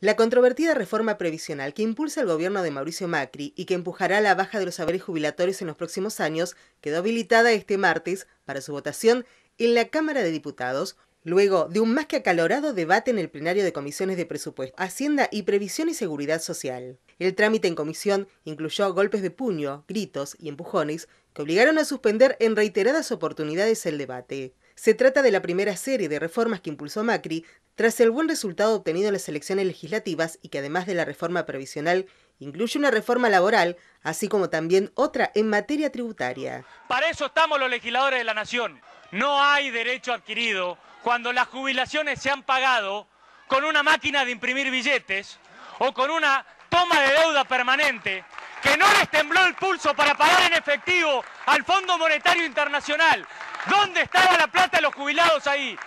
La controvertida reforma previsional que impulsa el gobierno de Mauricio Macri y que empujará la baja de los saberes jubilatorios en los próximos años quedó habilitada este martes para su votación en la Cámara de Diputados, luego de un más que acalorado debate en el plenario de comisiones de presupuesto, Hacienda y Previsión y Seguridad Social. El trámite en comisión incluyó golpes de puño, gritos y empujones que obligaron a suspender en reiteradas oportunidades el debate. Se trata de la primera serie de reformas que impulsó Macri tras el buen resultado obtenido en las elecciones legislativas y que además de la reforma previsional incluye una reforma laboral, así como también otra en materia tributaria. Para eso estamos los legisladores de la Nación. No hay derecho adquirido cuando las jubilaciones se han pagado con una máquina de imprimir billetes o con una toma de deuda permanente que no les tembló el pulso para pagar en efectivo al Fondo Monetario Internacional. ¿Dónde estaba la plata de los jubilados ahí?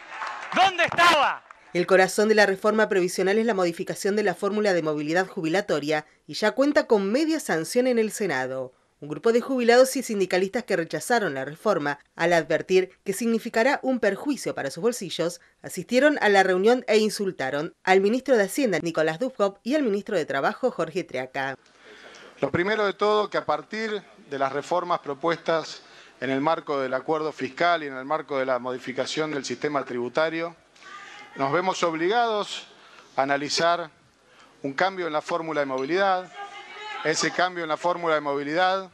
¿Dónde estaba? El corazón de la reforma previsional es la modificación de la fórmula de movilidad jubilatoria y ya cuenta con media sanción en el Senado. Un grupo de jubilados y sindicalistas que rechazaron la reforma al advertir que significará un perjuicio para sus bolsillos, asistieron a la reunión e insultaron al ministro de Hacienda Nicolás Dufkop y al ministro de Trabajo Jorge Triaca. Lo primero de todo que a partir de las reformas propuestas en el marco del acuerdo fiscal y en el marco de la modificación del sistema tributario, nos vemos obligados a analizar un cambio en la fórmula de movilidad. Ese cambio en la fórmula de movilidad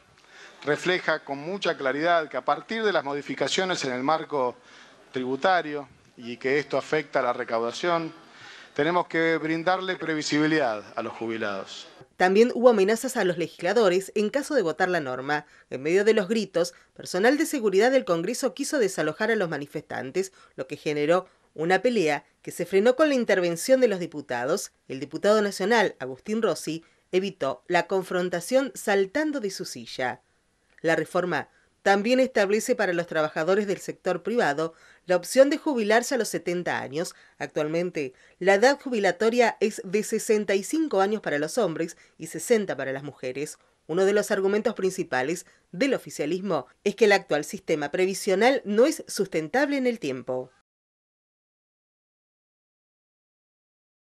refleja con mucha claridad que a partir de las modificaciones en el marco tributario y que esto afecta a la recaudación, tenemos que brindarle previsibilidad a los jubilados. También hubo amenazas a los legisladores en caso de votar la norma. En medio de los gritos, personal de seguridad del Congreso quiso desalojar a los manifestantes, lo que generó una pelea que se frenó con la intervención de los diputados. El diputado nacional, Agustín Rossi, evitó la confrontación saltando de su silla. La reforma también establece para los trabajadores del sector privado la opción de jubilarse a los 70 años. Actualmente, la edad jubilatoria es de 65 años para los hombres y 60 para las mujeres. Uno de los argumentos principales del oficialismo es que el actual sistema previsional no es sustentable en el tiempo.